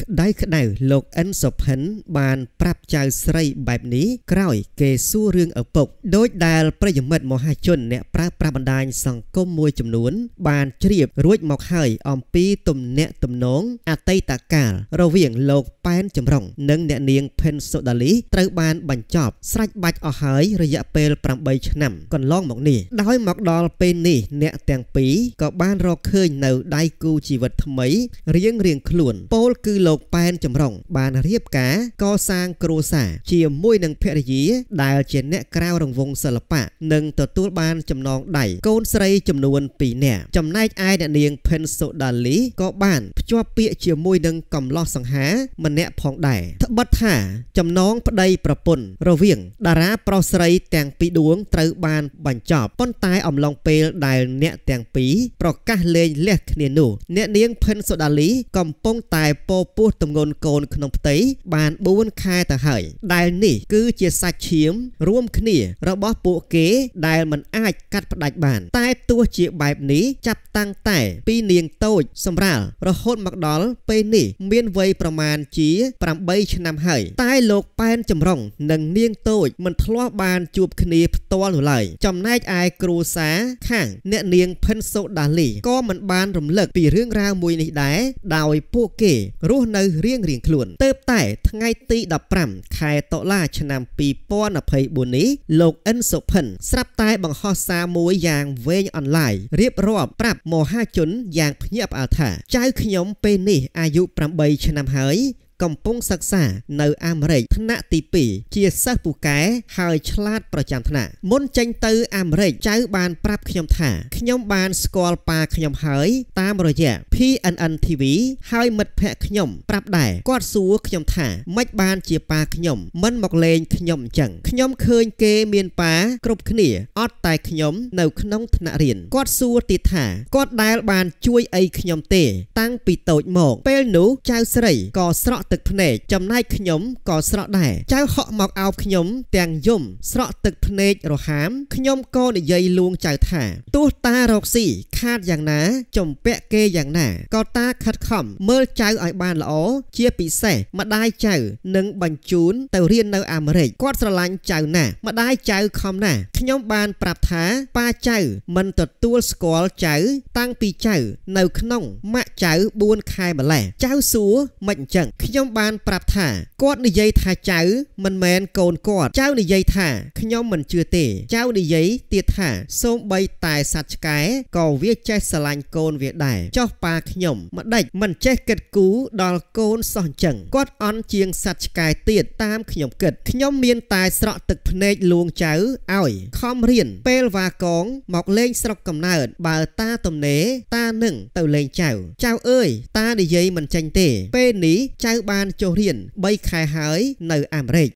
ក្តៅក្តៅលោកអិនសុផិនបានប្រាប់ចៅស្រីបែបនេះក្រោយ គេសួររឿងឪពុកដោយដែលប្រិយមិត្តមហាជនអ្នកប្រើប្រាស់បណ្ដាញសង្គមមួយចំនួន បានជ្រាបរួចមកហើយអំពីទំនាក់ទំនងអតីតកាលរវាងលោកប៉ែនចម្រុងនិងអ្នកនាងផិនសូដាលីត្រូវបានបញ្ចប់ស្រេចបាច់អស់ហើយរយៈពេល8ឆ្នាំកន្លងមកនេះដោយមកដល់ពេលនេះអ្នកទាំងពីរក៏បានរកឃើញនៅដៃគូជីវិតថ្មីរៀងរៀងខ្លួនពោលគឺលោកលោកប៉ែនចម្រុងបានរៀបការកសាងគ្រួសារជាមួយនឹងភរិយាដែល ជាអ្នកក្រៅរង្វង់សិល្បៈនិងទទួលបានចំណងដៃកូនស្រីចំនួន2នាក់ចំណែកឯអ្នកនាង Pensodaly ក៏បាន ភ្ជាប់ពាក្យជាមួយនឹងកំឡោះសង្ហាម្នាក់ផងដែរត្បិតថា ចំណងប្តីប្រពន្ធរវាងតារាប្រុសស្រីទាំងពីរដួងត្រូវ បានបញ្ចប់ប៉ុន្តែ អំឡុងពេល ដែលអ្នកទាំងពីរប្រកាសលែងលះគ្នានោះអ្នកនាង Pensodaly កំពុងតែពោពពោះទម្ងន់កូនក្នុងផ្ទៃបាន4ខែទៅហើយដែលនេះ គឺជាសាច់ឈាម រួមគ្នា របស់ពួកគេ ដែលមិនអាចកាត់ផ្ដាច់បាន តែទោះជាបែបនេះចាប់តាំងតែ ពីនាងតូច សម្រាលរហូតមកដល់ពេលនេះ មានវ័យប្រមាណជា8ឆ្នាំហើយតែលោកប៉ែនចម្រុងនិងនាងតូចមិនធ្លាប់បានជួបគ្នាផ្ទាល់នោះឡើយចំណែកឯគ្រួសារខាង អ្នកនាងភិនសូដាលីក៏មិនបានរំលឹកពីរឿងរ៉ាវមួយនេះដែរដោយពួកគេរស់នៅរៀងរៀងខ្លួនទៅតែ ថ្ងៃទី15ខែតុលា ឆ្នាំ2024នេះលោកអិនសុផិន ស្រាប់តែបង្ហោះសារមួយយ៉ាងវែងអនឡាញរៀបរាប់ប្រាប់មហាជនយ៉ាងភ្ញាក់ផ្អើលថាចៅខ្ញុំពេលនេះអាយុ8ឆ្នាំហើយកំពុងសិក្សា នៅអាមេរិកថ្នាក់ទី2ជាសិស្សពូកែហើយឆ្លាតប្រចាំថ្នាក់មុនចេញទៅអាមេរិកចៅ បានប្រាប់ខ្ញុំថាខ្ញុំបាន ស្គាល់ប៉ាខ្ញុំហើយ តាមរយៈ PNN TV ហើយមិត្តភ័ក្តិខ្ញុំប្រាប់ដែរគាត់សួរខ្ញុំថាម៉េចបានជាប៉ាខ្ញុំមិនមកលេងខ្ញុំអញ្ចឹងខ្ញុំឃើញគេមានប៉ាគ្រប់គ្នាអត់តែខ្ញុំនៅក្នុងថ្នាក់រៀនគាត់សួរទៀតថាគាត់ដែលបានជួយអីខ្ញុំទេ តាំងពីតូចមក ពេលនោះចៅស្រីក៏ស្រក់ទឹកភ្នែកចំណែកខ្ញុំក៏ស្រក់ដែរចៅហក់មកអោបខ្ញុំ ទាំងយំ ស្រក់ទឹកភ្នែករហាមខ្ញុំក៏និយាយលួងចៅថាទោះតារកស៊ីខាតយ៉ាងណា ចំពាក់គេយ៉ាងណាក៏តាខិតខំមើលចៅឲ្យបានល្អជាពិសេសម្ដាយចៅនឹងបញ្ជូនទៅរៀននៅអាមេរិកគាត់ស្រឡាញ់ចៅណាស់ម្ដាយចៅខំណាស់ខ្ញុំបាន ប្រាប់ថាប៉ាចៅ មិនទទួលស្គាល់ចៅ តាំងពីចៅនៅក្នុងម៉ាក់ចៅ4ខែម្លេះចៅសួរមិនអញ្ចឹងខ្ញុំខ្ញុំបានប្រាប់ថាគាត់និយាយថាចៅ មិនមែនកូនគាត់ចៅនិយាយថាខ្ញុំមិនជឿទេចៅនិយាយទៀតថាសូមបីតែសត្វឆ្កែក៏វាចេះស្រឡាញ់កូនវាដែរចោះប៉ាខ្ញុំ ម្ដេចមិនចេះគិតគូរដល់កូនសោះអញ្ចឹងគាត់ អន់ជាងសត្វឆ្កែទៀតតាមខ្ញុំគិតខ្ញុំមាន តែ ស្រក់ទឹកភ្នែកលួងចៅឲ្យខំរៀន ពេលវ៉ាកងមកលេង ស្រុកកំណើត បើតាទំនេរតានឹងទៅលេងចៅចៅអើយ តានិយាយមិនចេញទេ ពេលនេះចៅបានចុះរៀន3ខែហើយនៅអាមេរិក